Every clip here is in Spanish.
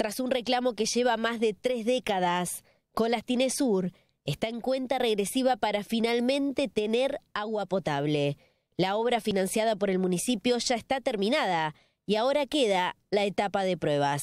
Tras un reclamo que lleva más de tres décadas, Colastinesur está en cuenta regresiva para finalmente tener agua potable. La obra financiada por el municipio ya está terminada y ahora queda la etapa de pruebas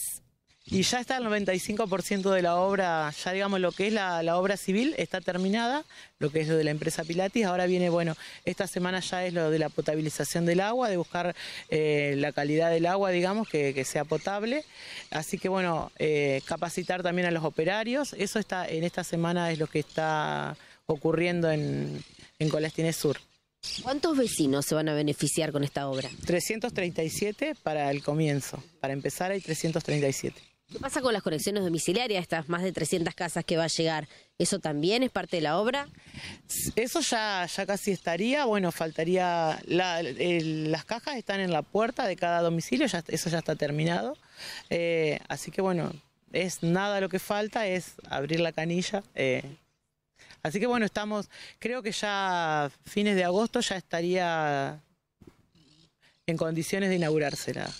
y ya está el 95% de la obra, ya digamos lo que es la, obra civil, está terminada, lo que es lo de la empresa Pilatis, ahora viene, bueno, esta semana ya es lo de la potabilización del agua, de buscar eh, la calidad del agua, digamos, que, sea potable, así que bueno, eh, capacitar también a los operarios, eso está en esta semana es lo que está ocurriendo en, en Colastines Sur. ¿Cuántos vecinos se van a beneficiar con esta obra? 337 para el comienzo. Para empezar hay 337. ¿Qué pasa con las conexiones domiciliarias, estas más de 300 casas que va a llegar? ¿Eso también es parte de la obra? Eso ya, ya casi estaría, bueno, faltaría, las cajas están en la puerta de cada domicilio, eso ya está terminado, eh, así que bueno, es nada lo que falta, es abrir la canilla. Eh. Así que bueno, estamos, creo que ya fines de agosto ya estaría en condiciones de inaugurársela.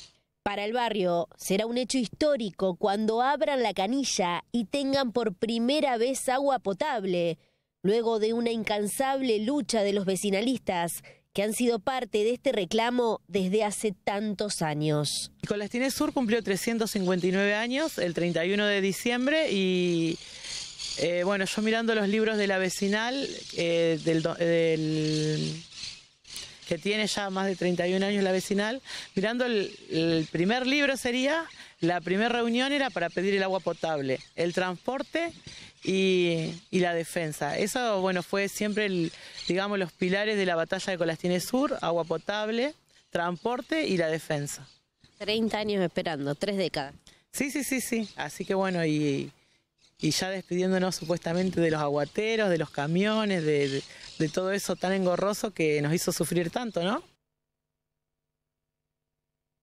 Para el barrio será un hecho histórico cuando abran la canilla y tengan por primera vez agua potable, luego de una incansable lucha de los vecinalistas que han sido parte de este reclamo desde hace tantos años. Colastines Sur cumplió 359 años el 31 de diciembre y eh, bueno, yo mirando los libros de la vecinal eh, del que tiene ya más de 31 años la vecinal, mirando el, primer libro sería, la primera reunión era para pedir el agua potable, el transporte y, la defensa. Eso, bueno, fue siempre, el, digamos, los pilares de la batalla de Colastines Sur, agua potable, transporte y la defensa. 30 años esperando, tres décadas. Sí, sí, sí, sí. Así que bueno, y, y ya despidiéndonos supuestamente de los aguateros, de los camiones, de, todo eso tan engorroso que nos hizo sufrir tanto, ¿no?